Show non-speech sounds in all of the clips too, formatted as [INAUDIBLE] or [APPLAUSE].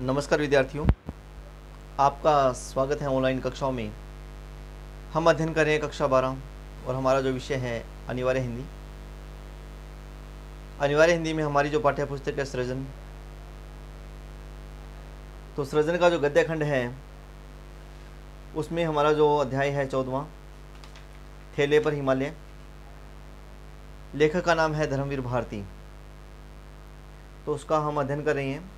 नमस्कार विद्यार्थियों आपका स्वागत है ऑनलाइन कक्षाओं में हम अध्ययन कर रहे हैं कक्षा बारह और हमारा जो विषय है अनिवार्य हिंदी अनिवार्य हिंदी में हमारी जो पाठ्य पुस्तक है सृजन तो सृजन का जो गद्याखंड है उसमें हमारा जो अध्याय है चौदवा ठेले पर हिमालय लेखक का नाम है धर्मवीर भारती तो उसका हम अध्ययन कर रहे हैं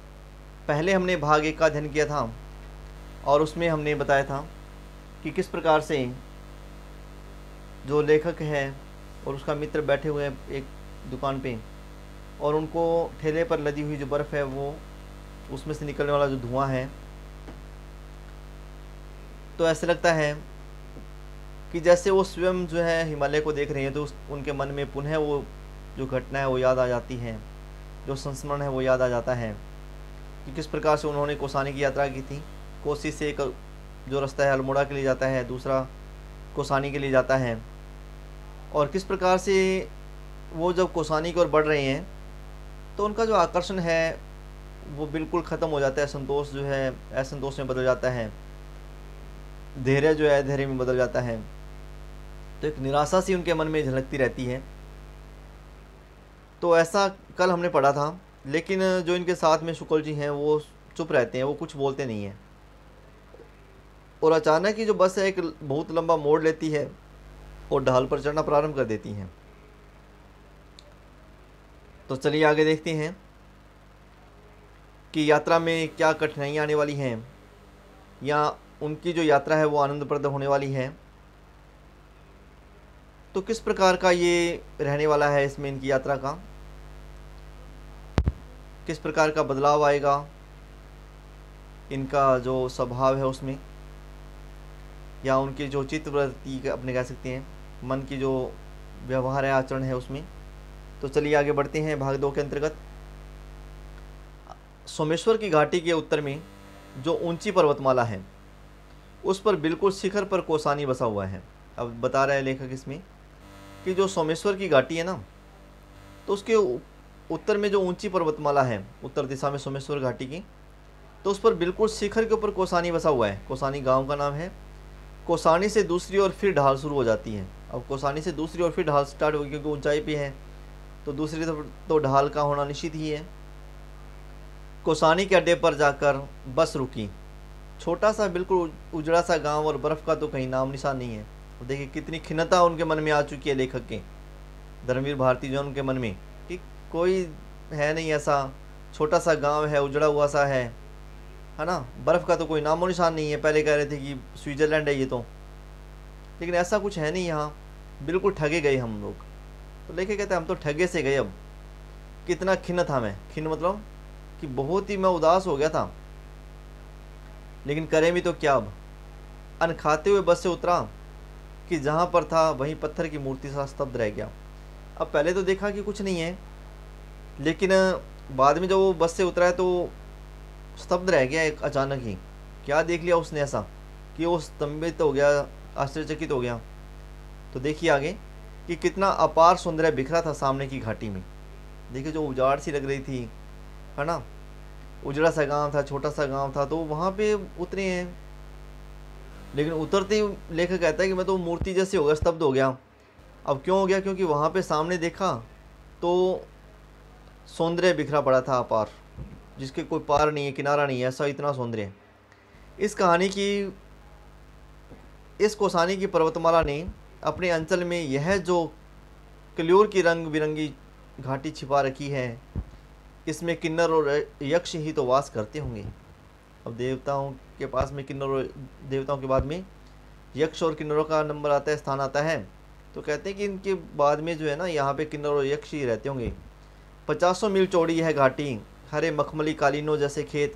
पहले हमने भाग एक का अध्ययन किया था और उसमें हमने बताया था कि किस प्रकार से जो लेखक है और उसका मित्र बैठे हुए हैं एक दुकान पे और उनको ठेले पर लदी हुई जो बर्फ़ है वो उसमें से निकलने वाला जो धुआं है तो ऐसे लगता है कि जैसे वो स्वयं जो है हिमालय को देख रहे हैं तो उस उनके मन में पुनः वो जो घटना है वो याद आ जाती है जो संस्मरण है वो याद आ जाता है कि किस प्रकार से उन्होंने कोसानी की यात्रा की थी कोसी से एक जो रास्ता है अल्मोड़ा के लिए जाता है दूसरा कोसानी के लिए जाता है और किस प्रकार से वो जब कोसानी की ओर बढ़ रहे हैं तो उनका जो आकर्षण है वो बिल्कुल ख़त्म हो जाता है संतोष जो है असंतोष में बदल जाता है धैर्य जो है धैर्य में बदल जाता है तो एक निराशा सी उनके मन में झलकती रहती है तो ऐसा कल हमने पढ़ा था लेकिन जो इनके साथ में शुक्ल जी हैं वो चुप रहते हैं वो कुछ बोलते नहीं हैं और अचानक ही जो बस है एक बहुत लंबा मोड़ लेती है और ढाल पर चढ़ना प्रारंभ कर देती हैं तो चलिए आगे देखते हैं कि यात्रा में क्या कठिनाइयाँ आने वाली हैं या उनकी जो यात्रा है वो आनंदप्रद होने वाली है तो किस प्रकार का ये रहने वाला है इसमें इनकी यात्रा का किस प्रकार का बदलाव आएगा इनका जो स्वभाव है उसमें या उनकी जो चित्र अपने कह सकते हैं मन की जो व्यवहार है आचरण है उसमें तो चलिए आगे बढ़ते हैं भाग दो के अंतर्गत सोमेश्वर की घाटी के उत्तर में जो ऊंची पर्वतमाला है उस पर बिल्कुल शिखर पर कोसानी बसा हुआ है अब बता रहा है लेखक इसमें कि जो सोमेश्वर की घाटी है ना तो उसके उत्तर में जो ऊंची पर्वतमाला है उत्तर दिशा में सोमेश्वर घाटी की तो उस पर बिल्कुल शिखर के ऊपर कोसानी बसा हुआ है कोसानी गांव का नाम है कोसानी से दूसरी ओर फिर ढाल शुरू हो जाती है अब कोसानी से दूसरी ओर फिर ढाल स्टार्ट होगी क्योंकि ऊंचाई पे है तो दूसरी तरफ तो ढाल का होना निश्चित ही है कोसानी के अड्डे पर जाकर बस रुकी छोटा सा बिल्कुल उजड़ा सा गाँव और बर्फ़ का तो कहीं नाम निशान नहीं है देखिए कितनी खिन्नता उनके मन में आ चुकी है लेखक के धर्मवीर भारती जो उनके मन में कोई है नहीं ऐसा छोटा सा गांव है उजड़ा हुआ सा है है ना बर्फ़ का तो कोई नामो निशान नहीं है पहले कह रहे थे कि स्विट्ज़रलैंड है ये तो लेकिन ऐसा कुछ है नहीं यहाँ बिल्कुल ठगे गए हम लोग तो लेके कहते हम तो ठगे से गए अब कितना खिन्न था मैं खिन्न मतलब कि बहुत ही मैं उदास हो गया था लेकिन करें भी तो क्या अब अन खाते हुए बस से उतरा कि जहाँ पर था वहीं पत्थर की मूर्ति सा स्तब्ध रह गया अब पहले तो देखा कि कुछ नहीं है लेकिन बाद में जब वो बस से उतरा है तो स्तब्ध रह गया एक अचानक ही क्या देख लिया उसने ऐसा कि वो स्तंभित हो गया आश्चर्यचकित हो गया तो देखिए आगे कि कितना अपार सुंदर बिखरा था सामने की घाटी में देखिए जो उजाड़ सी लग रही थी है ना उजड़ा सा गांव था छोटा सा गांव था तो वहाँ पे उतरे हैं लेकिन उतरते ही लेखक कहता है कि मैं तो मूर्ति जैसे हो गया स्तब्ध हो गया अब क्यों हो गया क्योंकि वहाँ पे सामने देखा तो सौंदर्य बिखरा पड़ा था अपार जिसके कोई पार नहीं है किनारा नहीं है ऐसा इतना सौंदर्य इस कहानी की इस कोसानी की पर्वतमाला ने अपने अंचल में यह जो कल्यूर की रंग बिरंगी घाटी छिपा रखी है इसमें किन्नर और यक्ष ही तो वास करते होंगे अब देवताओं के पास में किन्नर और देवताओं के बाद में यक्ष और किन्नरों का नंबर आता है स्थान आता है तो कहते हैं कि इनके बाद में जो है ना यहाँ पे किन्नर और यक्ष ही रहते होंगे पचासों मील चौड़ी यह घाटी हरे मखमली कालीनों जैसे खेत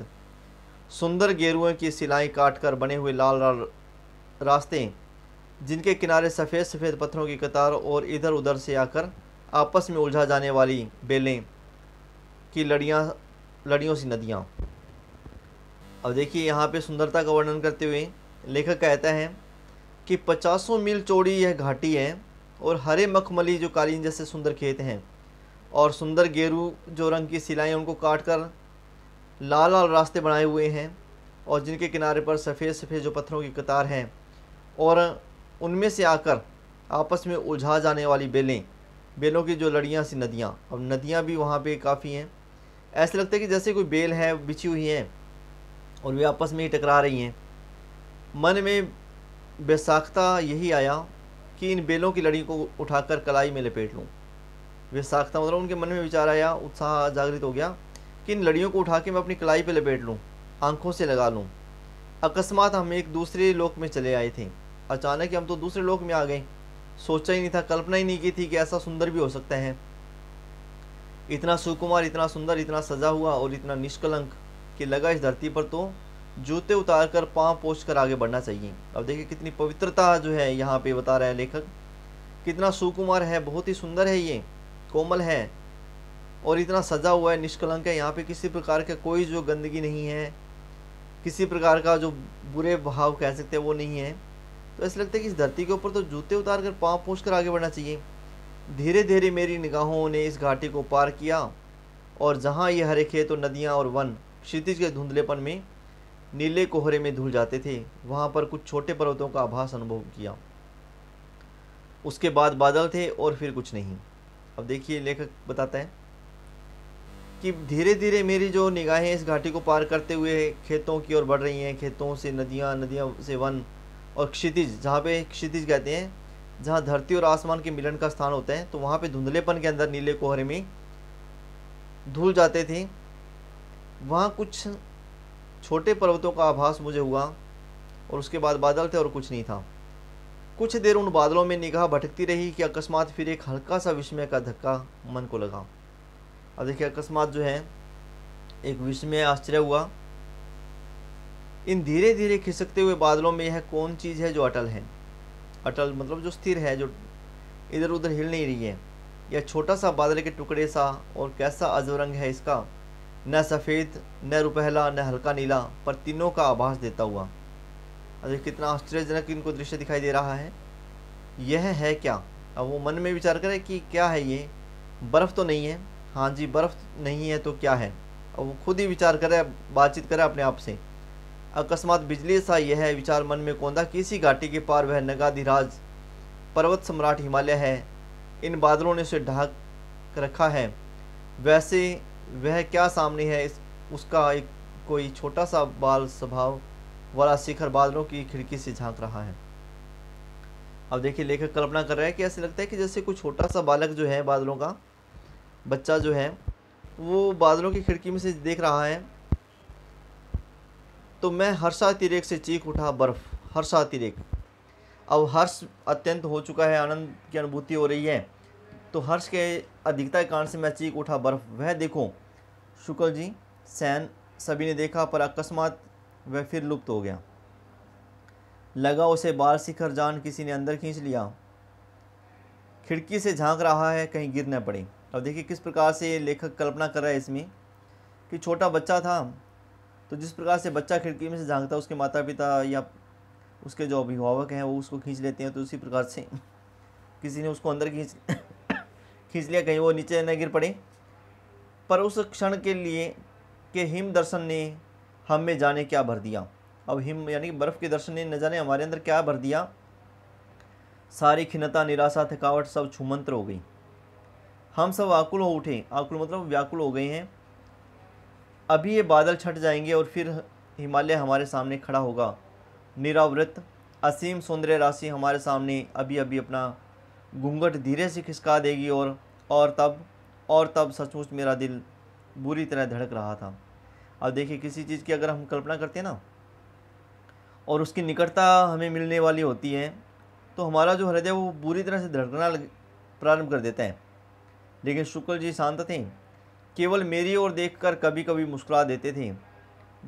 सुंदर गेरुएं की सिलाई काट कर बने हुए लाल लाल रास्ते जिनके किनारे सफ़ेद सफ़ेद पत्थरों की कतार और इधर उधर से आकर आपस में उलझा जाने वाली बेलें की लड़ियाँ लड़ियों सी नदियाँ अब देखिए यहाँ पे सुंदरता का वर्णन करते हुए लेखक कहता है कि पचासों मील चौड़ी यह घाटी है और हरे मखमली जो कालीन जैसे सुंदर खेत हैं और सुंदर गेरू जो रंग की सिलाई उनको काट कर लाल लाल रास्ते बनाए हुए हैं और जिनके किनारे पर सफ़ेद सफ़ेद जो पत्थरों की कतार हैं और उनमें से आकर आपस में उलझा जाने वाली बेलें बेलों की जो लड़ियाँ सी नदियाँ अब नदियाँ भी वहाँ पे काफ़ी हैं ऐसे लगता है कि जैसे कोई बेल है बिछी हुई हैं और वे आपस में ही टकरा रही हैं मन में बेसाख्ता यही आया कि इन बेलों की लड़ी को उठाकर कलाई में लपेट लूँ विशाखता मतलब उनके मन में विचार आया उत्साह जागृत हो गया कि इन लड़ियों को उठा के मैं अपनी कलाई पर लपेट लूँ आंखों से लगा लूँ अकस्मात हम एक दूसरे लोक में चले आए थे अचानक हम तो दूसरे लोक में आ गए सोचा ही नहीं था कल्पना ही नहीं की थी कि ऐसा सुंदर भी हो सकता है इतना सुकुमार इतना सुंदर इतना सजा हुआ और इतना निष्कलंक कि लगा इस धरती पर तो जूते उतार कर पाँव पोछ कर आगे बढ़ना चाहिए अब देखिए कितनी पवित्रता जो है यहाँ पे बता रहे हैं लेखक कितना सुकुमार है बहुत ही सुंदर है ये कोमल है और इतना सजा हुआ है निष्कलंक है यहाँ पे किसी प्रकार का कोई जो गंदगी नहीं है किसी प्रकार का जो बुरे भाव कह सकते हैं वो नहीं है तो ऐसा लगता है कि इस धरती के ऊपर तो जूते उतार कर पाँव पूछ कर आगे बढ़ना चाहिए धीरे धीरे मेरी निगाहों ने इस घाटी को पार किया और जहाँ ये हरे खेत और नदियाँ और वन क्षितिज के धुंधलेपन में नीले कोहरे में धुल जाते थे वहाँ पर कुछ छोटे पर्वतों का आभास अनुभव किया उसके बाद बादल थे और फिर कुछ नहीं अब देखिए लेखक बताते हैं कि धीरे धीरे मेरी जो निगाहें इस घाटी को पार करते हुए खेतों की ओर बढ़ रही हैं खेतों से नदियाँ नदियाँ से वन और क्षितिज जहाँ पे क्षितिज कहते हैं जहाँ धरती और आसमान के मिलन का स्थान होता है तो वहाँ पे धुंधलेपन के अंदर नीले कोहरे में धूल जाते थे वहाँ कुछ छोटे पर्वतों का आभास मुझे हुआ और उसके बाद बादल थे और कुछ नहीं था कुछ देर उन बादलों में निगाह भटकती रही कि अकस्मात फिर एक हल्का सा विस्मय का धक्का मन को लगा अब देखिए अकस्मात जो है एक विस्मय आश्चर्य हुआ इन धीरे धीरे खिसकते हुए बादलों में यह कौन चीज़ है जो अटल है अटल मतलब जो स्थिर है जो इधर उधर हिल नहीं रही है यह छोटा सा बादल के टुकड़े सा और कैसा अजरंग है इसका न सफ़ेद न रुपहला न हल्का नीला पर तीनों का आभास देता हुआ अरे कितना आश्चर्यजनक इनको दृश्य दिखाई दे रहा है यह है क्या अब वो मन में विचार करे कि क्या है ये बर्फ़ तो नहीं है हाँ जी बर्फ़ नहीं है तो क्या है अब वो खुद ही विचार करे बातचीत करे अपने आप से अकस्मात बिजली सा यह है विचार मन में कौन था किसी घाटी के पार वह नगाधिराज पर्वत सम्राट हिमालय है इन बादलों ने उसे ढाक रखा है वैसे वह क्या सामने है इस उसका एक कोई छोटा सा बाल स्वभाव वाला शिखर बादलों की खिड़की से झांक रहा है अब देखिए लेखक कल्पना कर रहा है कि ऐसे लगता है कि जैसे कोई छोटा सा बालक जो है बादलों का बच्चा जो है वो बादलों की खिड़की में से देख रहा है तो मैं हर्षा अतिरेक से चीख उठा बर्फ हर्षा अतिरेक अब हर्ष अत्यंत हो चुका है आनंद की अनुभूति हो रही है तो हर्ष के अधिकता के कारण से मैं चीख उठा बर्फ वह देखो शुक्ल जी सैन सभी ने देखा पर अकस्मात वह फिर लुप्त हो गया लगा उसे बाल शिखर जान किसी ने अंदर खींच लिया खिड़की से झांक रहा है कहीं गिर न पड़े अब देखिए किस प्रकार से ये लेखक कल्पना कर रहा है इसमें कि छोटा बच्चा था तो जिस प्रकार से बच्चा खिड़की में से झांकता है उसके माता पिता या उसके जो अभिभावक हैं वो उसको खींच लेते हैं तो उसी प्रकार से [COUGHS] किसी ने उसको अंदर खींच [COUGHS] खींच लिया कहीं वो नीचे न गिर पड़े पर उस क्षण के लिए के हिम दर्शन ने हम में जाने क्या भर दिया अब हिम यानी कि बर्फ़ के दर्शन ने न जाने हमारे अंदर क्या भर दिया सारी खिनता निराशा थकावट सब छुमंत्र हो गई हम सब आकुल हो उठे आकुल मतलब व्याकुल हो गए हैं अभी ये बादल छट जाएंगे और फिर हिमालय हमारे सामने खड़ा होगा निरावृत असीम सौंदर्य राशि हमारे सामने अभी अभी अपना घूंघट धीरे से खिसका देगी और और तब और तब सचमुच मेरा दिल बुरी तरह धड़क रहा था अब देखिए किसी चीज़ की अगर हम कल्पना करते हैं ना और उसकी निकटता हमें मिलने वाली होती है तो हमारा जो हृदय वो बुरी तरह से धड़कना प्रारंभ कर देता है लेकिन शुक्ल जी शांत थे केवल मेरी ओर देखकर कभी कभी मुस्कुरा देते थे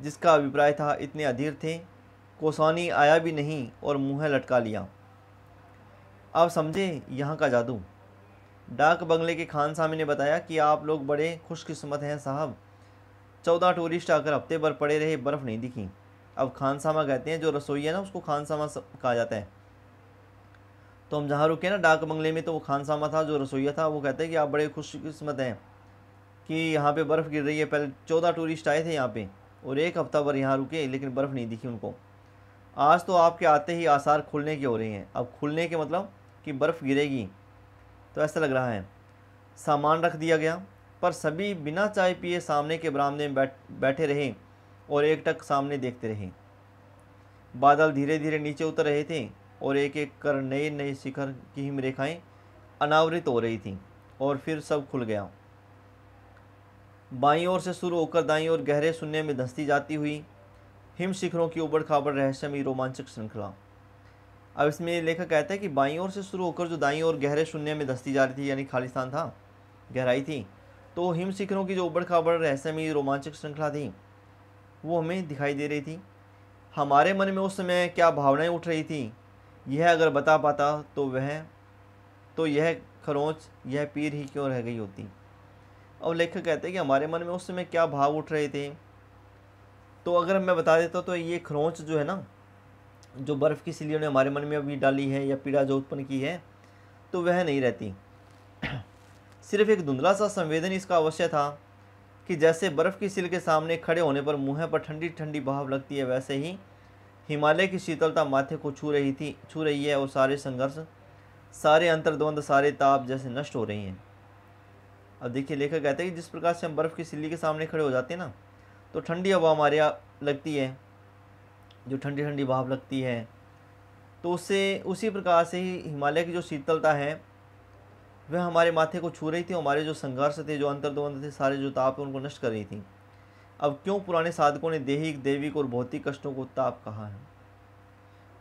जिसका अभिप्राय था इतने अधीर थे कोसानी आया भी नहीं और मुँह लटका लिया आप समझे यहाँ का जादू डाक बंगले के खान साहब ने बताया कि आप लोग बड़े खुशकिस्मत हैं साहब चौदह टूरिस्ट आकर हफ्ते भर पड़े रहे बर्फ़ नहीं दिखी अब खानसामा कहते हैं जो रसोई है ना उसको खानसामा कहा जाता है तो हम जहाँ रुके ना डाक बंगले में तो वो खानसामा था जो रसोईया था वो कहते हैं कि आप बड़े खुशकस्मत हैं कि यहाँ पे बर्फ़ गिर रही है पहले चौदह टूरिस्ट आए थे यहाँ पे और एक हफ्ता भर यहाँ रुके लेकिन बर्फ़ नहीं दिखी उनको आज तो आपके आते ही आसार खुलने के हो रहे हैं अब खुलने के मतलब कि बर्फ़ गिरेगी तो ऐसा लग रहा है सामान रख दिया गया पर सभी बिना चाय पिए सामने के बरामदे में बैठ बैठे रहे और एक टक सामने देखते रहे बादल धीरे धीरे नीचे उतर रहे थे और एक एक कर नए नए शिखर की हिमरेखाएँ अनावृत हो रही थीं और फिर सब खुल गया बाईं ओर से शुरू होकर दाई ओर गहरे शून्य में धंसती जाती हुई हिम शिखरों की उबड़ खाबड़ रहस्यमय रोमांचक श्रृंखला अब इसमें लेखक कहता है कि बाईं ओर से शुरू होकर जो दाई ओर गहरे शून्य में धंसती जा रही थी यानी खालिस्तान था गहराई थी तो हिम शिखरों की जो उबड़ खाबड़ रहस्यमय रोमांचक श्रृंखला थी वो हमें दिखाई दे रही थी हमारे मन में उस समय क्या भावनाएं उठ रही थी यह अगर बता पाता तो वह तो यह खरोंच यह पीर ही क्यों रह गई होती और लेखक कहते हैं कि हमारे मन में उस समय क्या भाव उठ रहे थे तो अगर मैं बता देता तो ये खरोंच जो है ना जो बर्फ़ की सिलियों ने हमारे मन में अभी डाली है या पीड़ा जो उत्पन्न की है तो वह नहीं रहती सिर्फ एक धुंधला सा संवेदन इसका अवश्य था कि जैसे बर्फ़ की सिल के सामने खड़े होने पर मुँह पर ठंडी ठंडी भाव लगती है वैसे ही हिमालय की शीतलता माथे को छू रही थी छू रही है और सारे संघर्ष सारे अंतर्द्वंद सारे ताप जैसे नष्ट हो रही हैं अब देखिए लेखक कहते हैं कि जिस प्रकार से हम बर्फ़ की सिल्ली के सामने खड़े हो जाते हैं ना तो ठंडी हवा हमारे लगती है जो ठंडी ठंडी भाव लगती है तो उससे उसी प्रकार से ही हिमालय की जो शीतलता है वह हमारे माथे को छू रही थी हमारे जो संघर्ष थे जो अंतर्द्वंद थे सारे जो ताप उनको नष्ट कर रही थी अब क्यों पुराने साधकों ने देहिक देविक और भौतिक कष्टों को ताप कहा है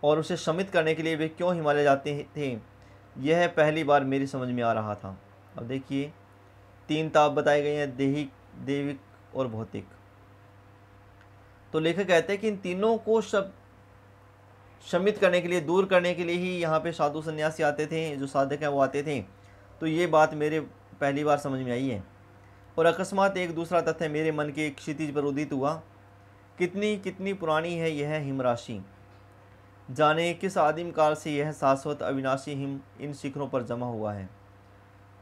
और उसे शमित करने के लिए वे क्यों हिमालय जाते थे यह पहली बार मेरी समझ में आ रहा था अब देखिए तीन ताप बताए गए हैं देहिक देविक और भौतिक तो लेखक कहते हैं कि इन तीनों को सब शमित करने के लिए दूर करने के लिए ही यहाँ पे साधु संन्यासी आते थे जो साधक हैं वो आते थे तो ये बात मेरे पहली बार समझ में आई है और अकस्मात एक दूसरा तथ्य मेरे मन के क्षितिज पर उदित हुआ कितनी कितनी पुरानी है यह हिमराशि जाने किस आदिम काल से यह शाश्वत अविनाशी हिम इन शिखरों पर जमा हुआ है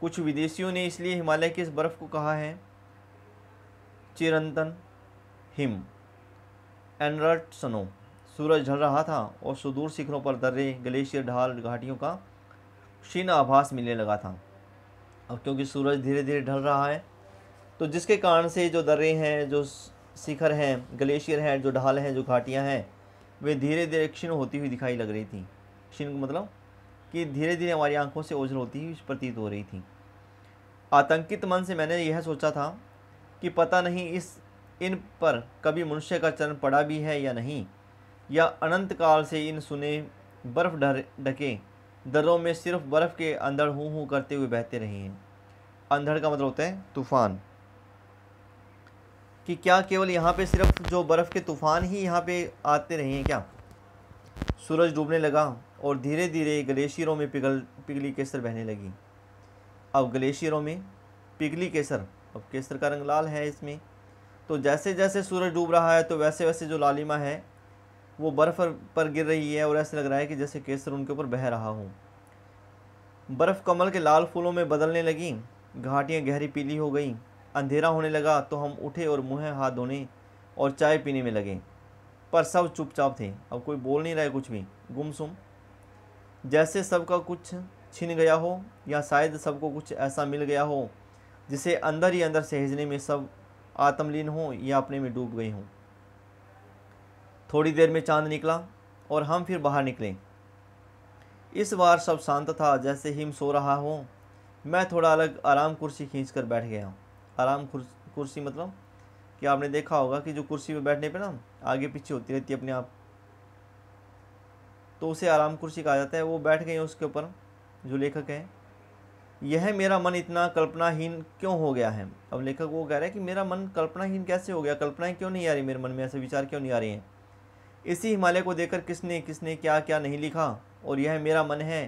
कुछ विदेशियों ने इसलिए हिमालय के इस बर्फ़ को कहा है चिरंतन हिम एनरट सनो सूरज ढल रहा था और सुदूर शिखरों पर दर्रे ग्लेशियर ढाल घाटियों का क्षीण आभास मिलने लगा था अब क्योंकि सूरज धीरे धीरे ढल रहा है तो जिसके कारण से जो दर्रे हैं जो शिखर हैं ग्लेशियर हैं जो ढाल हैं जो घाटियाँ हैं वे धीरे धीरे क्षीण होती हुई दिखाई लग रही थी क्षीण मतलब कि धीरे धीरे हमारी आंखों से ओझल होती हुई प्रतीत हो रही थी आतंकित मन से मैंने यह सोचा था कि पता नहीं इस इन पर कभी मनुष्य का चरण पड़ा भी है या नहीं या अनंत काल से इन सुने बर्फ ढके दर्रों में सिर्फ बर्फ़ के अंदर हूँ हूँ करते हुए बहते रही हैं अंधड़ का मतलब होता है तूफ़ान कि क्या केवल यहाँ पे सिर्फ जो बर्फ़ के तूफ़ान ही यहाँ पे आते रहे हैं क्या सूरज डूबने लगा और धीरे धीरे ग्लेशियरों में पिघल पिघली केसर बहने लगी अब ग्लेशियरों में पिघली केसर अब केसर का रंग लाल है इसमें तो जैसे जैसे सूरज डूब रहा है तो वैसे वैसे जो लालिमा है वो बर्फ़ पर गिर रही है और ऐसे लग रहा है कि जैसे केसर उनके ऊपर बह रहा हूँ बर्फ़ कमल के लाल फूलों में बदलने लगी घाटियाँ गहरी पीली हो गई अंधेरा होने लगा तो हम उठे और मुँह हाथ धोने और चाय पीने में लगे पर सब चुपचाप थे अब कोई बोल नहीं रहा कुछ भी गुमसुम जैसे सबका कुछ छिन गया हो या शायद सबको कुछ ऐसा मिल गया हो जिसे अंदर ही अंदर सहेजने में सब आत्मलीन हों या अपने में डूब गई हों थोड़ी देर में चांद निकला और हम फिर बाहर निकले इस बार सब शांत था जैसे हिम सो रहा हो मैं थोड़ा अलग आराम कुर्सी खींच कर बैठ गया आराम कुर्सी मतलब कि आपने देखा होगा कि जो कुर्सी पर बैठने पे ना आगे पीछे होती रहती है अपने आप तो उसे आराम कुर्सी कहा जाता है वो बैठ गए उसके ऊपर जो लेखक हैं यह मेरा मन इतना कल्पनाहीन क्यों हो गया है अब लेखक वो कह रहे हैं कि मेरा मन कल्पनाहीन कैसे हो गया कल्पनाएं क्यों नहीं आ रही मेरे मन में ऐसे विचार क्यों नहीं आ रहे हैं इसी हिमालय को देखकर किसने किसने क्या क्या नहीं लिखा और यह मेरा मन है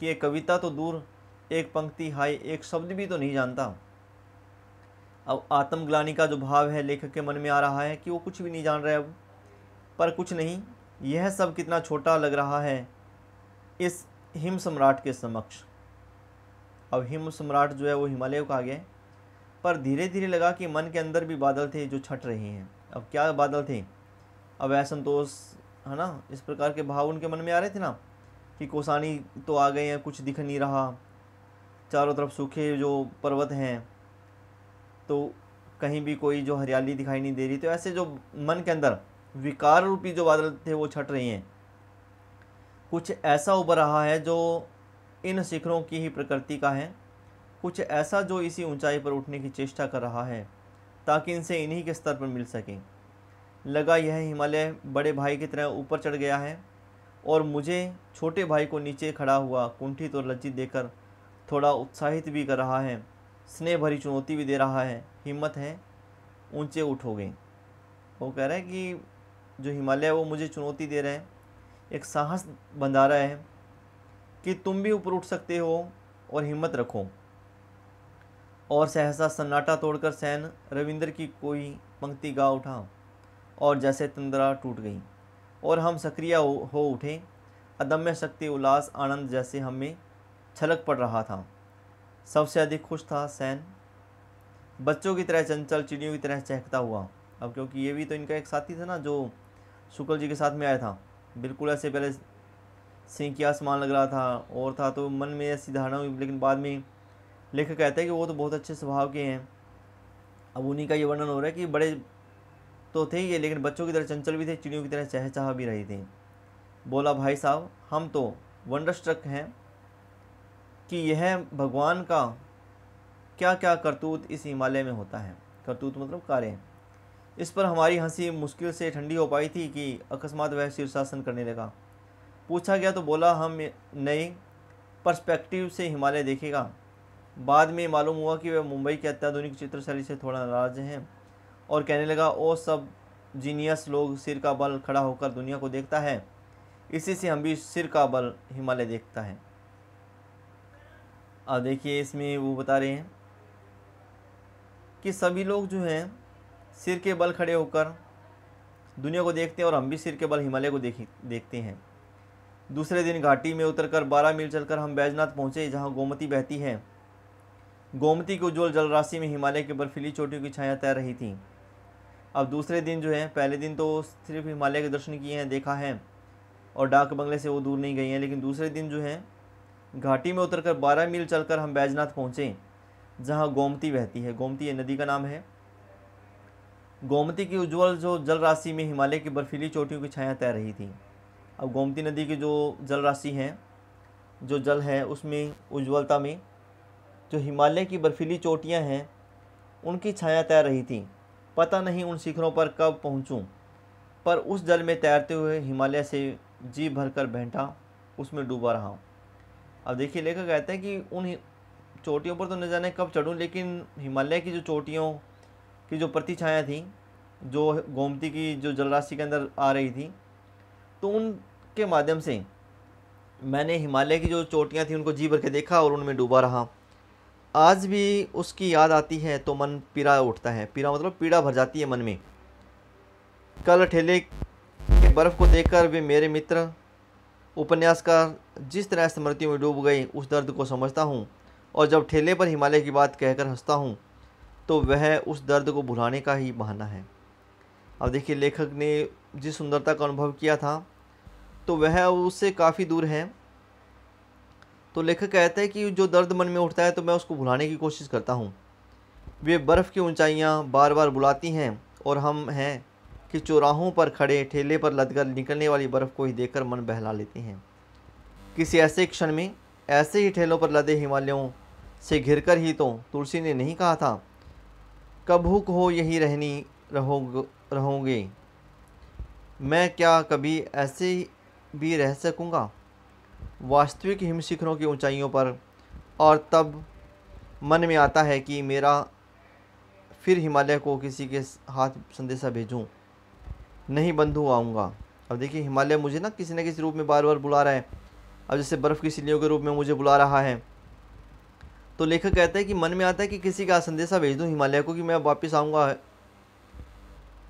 कि एक कविता तो दूर एक पंक्ति हाय एक शब्द भी तो नहीं जानता अब आत्मग्लानी का जो भाव है लेखक के मन में आ रहा है कि वो कुछ भी नहीं जान रहे अब पर कुछ नहीं यह सब कितना छोटा लग रहा है इस हिम सम्राट के समक्ष अब हिम सम्राट जो है वो हिमालय का आ गया पर धीरे धीरे लगा कि मन के अंदर भी बादल थे जो छट रहे हैं अब क्या बादल थे अब असंतोष है ना इस प्रकार के भाव उनके मन में आ रहे थे ना कि कोसानी तो आ गए हैं कुछ दिख नहीं रहा चारों तरफ सूखे जो पर्वत हैं तो कहीं भी कोई जो हरियाली दिखाई नहीं दे रही तो ऐसे जो मन के अंदर विकार रूपी जो बादल थे वो छट रहे हैं कुछ ऐसा उभर रहा है जो इन शिखरों की ही प्रकृति का है कुछ ऐसा जो इसी ऊंचाई पर उठने की चेष्टा कर रहा है ताकि इनसे इन्हीं के स्तर पर मिल सकें लगा यह हिमालय बड़े भाई की तरह ऊपर चढ़ गया है और मुझे छोटे भाई को नीचे खड़ा हुआ कुंठित और लज्जित देकर थोड़ा उत्साहित भी कर रहा है स्नेह भरी चुनौती भी दे रहा है हिम्मत है ऊंचे उठोगे वो कह रहे हैं कि जो हिमालय है वो मुझे चुनौती दे रहे हैं एक साहस बंधा रहा है कि तुम भी ऊपर उठ सकते हो और हिम्मत रखो और सहसा सन्नाटा तोड़कर सैन रविंद्र की कोई पंक्ति गा उठा और जैसे तंद्रा टूट गई और हम सक्रिय हो, हो उठे अदम्य शक्ति उल्लास आनंद जैसे हमें छलक पड़ रहा था सबसे अधिक खुश था सैन बच्चों की तरह चंचल चिड़ियों की तरह चहकता हुआ अब क्योंकि ये भी तो इनका एक साथी था ना जो शुक्ल जी के साथ में आया था बिल्कुल ऐसे पहले सिंह की आसमान लग रहा था और था तो मन में ऐसी धारणा हुई लेकिन बाद में लेखक कहते हैं कि वो तो बहुत अच्छे स्वभाव के हैं अब उन्हीं का ये वर्णन हो रहा है कि बड़े तो थे ये लेकिन बच्चों की तरह चंचल भी थे चिड़ियों की तरह चहचहा भी रही थी बोला भाई साहब हम तो वंडरस्ट्रक हैं कि यह भगवान का क्या क्या करतूत इस हिमालय में होता है करतूत मतलब कार्य इस पर हमारी हंसी मुश्किल से ठंडी हो पाई थी कि अकस्मात वह शीर्षासन करने लगा पूछा गया तो बोला हम नए पर्सपेक्टिव से हिमालय देखेगा बाद में मालूम हुआ कि वह मुंबई के अत्याधुनिक चित्रशैली से थोड़ा नाराज हैं और कहने लगा ओ सब जीनियस लोग सिर का बल खड़ा होकर दुनिया को देखता है इसी से हम भी सिर का बल हिमालय देखता है अब देखिए इसमें वो बता रहे हैं कि सभी लोग जो हैं सिर के बल खड़े होकर दुनिया को देखते हैं और हम भी सिर के बल हिमालय को देख देखते हैं दूसरे दिन घाटी में उतरकर बारह मील चलकर हम बैजनाथ पहुँचे जहाँ गोमती बहती है गोमती की उज्ज्वल जलराशि में हिमालय की बर्फीली चोटियों की छाया तैर रही थी अब दूसरे दिन जो है पहले दिन तो सिर्फ हिमालय के दर्शन किए हैं देखा है और डाक बंगले से वो दूर नहीं गई हैं लेकिन दूसरे दिन जो है घाटी में उतरकर 12 मील चलकर हम बैजनाथ पहुँचे जहाँ गोमती बहती है गोमती ये नदी का नाम है गोमती की उज्ज्वल जो जल राशि में हिमालय की बर्फीली चोटियों की छाया तैर रही थी अब गोमती नदी की जो जल राशि है जो जल है उसमें उज्ज्वलता में जो हिमालय की बर्फीली चोटियाँ हैं उनकी छाया तैर रही थी पता नहीं उन शिखरों पर कब पहुंचूं पर उस जल में तैरते हुए हिमालय से जी भर कर बैठा उसमें डूबा रहा हूँ अब देखिए लेखक कहते हैं कि उन चोटियों पर तो न जाने कब चढ़ूँ लेकिन हिमालय की जो चोटियों की जो प्रतिछाया थी जो गोमती की जो जलराशि के अंदर आ रही थी तो उनके माध्यम से मैंने हिमालय की जो चोटियाँ थी उनको जी भर के देखा और उनमें डूबा रहा आज भी उसकी याद आती है तो मन पीड़ा उठता है पीड़ा मतलब पीड़ा भर जाती है मन में कल ठेले के बर्फ़ को देखकर वे मेरे मित्र उपन्यासकार जिस तरह स्मृतियों में डूब गए उस दर्द को समझता हूँ और जब ठेले पर हिमालय की बात कहकर हंसता हूँ तो वह उस दर्द को भुलाने का ही बहाना है अब देखिए लेखक ने जिस सुंदरता का अनुभव किया था तो वह उससे काफ़ी दूर है तो लेखक कहते हैं कि जो दर्द मन में उठता है तो मैं उसको भुलाने की कोशिश करता हूँ वे बर्फ़ की ऊंचाइयाँ बार बार बुलाती हैं और हम हैं कि चौराहों पर खड़े ठेले पर लदकर निकलने वाली बर्फ़ को ही देखकर मन बहला लेते हैं किसी ऐसे क्षण में ऐसे ही ठेलों पर लदे हिमालयों से घिर कर ही तो तुलसी ने नहीं कहा था कब हुक हो यही रहनी रहो रहोगे मैं क्या कभी ऐसे भी रह सकूँगा वास्तविक हिम शिखरों की ऊंचाइयों पर और तब मन में आता है कि मेरा फिर हिमालय को किसी के हाथ संदेशा भेजूं नहीं बंधु आऊँगा अब देखिए हिमालय मुझे ना किसी न किसी रूप में बार बार बुला रहा है अब जैसे बर्फ़ की सिलियों के रूप में मुझे बुला रहा है तो लेखक कहते हैं कि मन में आता है कि किसी का संदेशा भेज दूँ हिमालय को कि मैं वापस आऊँगा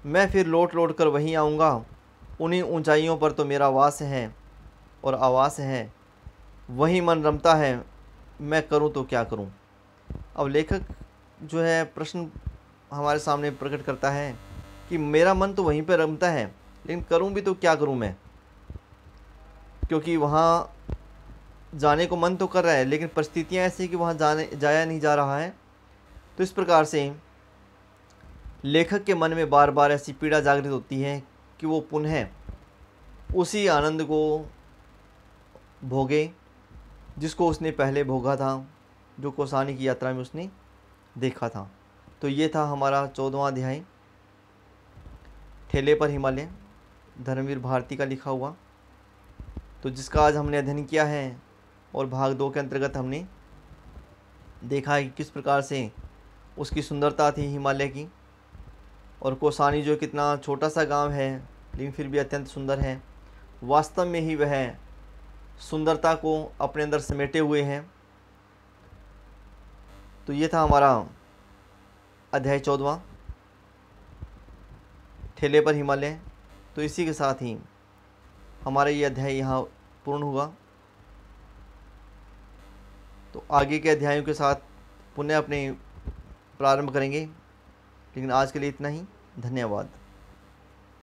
मैं फिर लौट लौट कर वहीं आऊँगा उन्हीं ऊंचाइयों पर तो मेरा वास है और आवास है वही मन रमता है मैं करूं तो क्या करूं अब लेखक जो है प्रश्न हमारे सामने प्रकट करता है कि मेरा मन तो वहीं पर रमता है लेकिन करूं भी तो क्या करूं मैं क्योंकि वहाँ जाने को मन तो कर रहा है लेकिन परिस्थितियाँ ऐसी कि वहाँ जाने जाया नहीं जा रहा है तो इस प्रकार से लेखक के मन में बार बार ऐसी पीड़ा जागृत होती है कि वो पुनः उसी आनंद को भोगे जिसको उसने पहले भोगा था जो कोसानी की यात्रा में उसने देखा था तो ये था हमारा चौदवा अध्याय ठेले पर हिमालय धर्मवीर भारती का लिखा हुआ तो जिसका आज हमने अध्ययन किया है और भाग दो के अंतर्गत हमने देखा है कि किस प्रकार से उसकी सुंदरता थी हिमालय की और कोसानी जो कितना छोटा सा गांव है लेकिन फिर भी अत्यंत सुंदर है वास्तव में ही वह सुंदरता को अपने अंदर समेटे हुए हैं तो ये था हमारा अध्याय चौदवा ठेले पर हिमालय तो इसी के साथ ही हमारा ये अध्याय यहाँ पूर्ण हुआ तो आगे के अध्यायों के साथ पुनः अपने प्रारंभ करेंगे लेकिन आज के लिए इतना ही धन्यवाद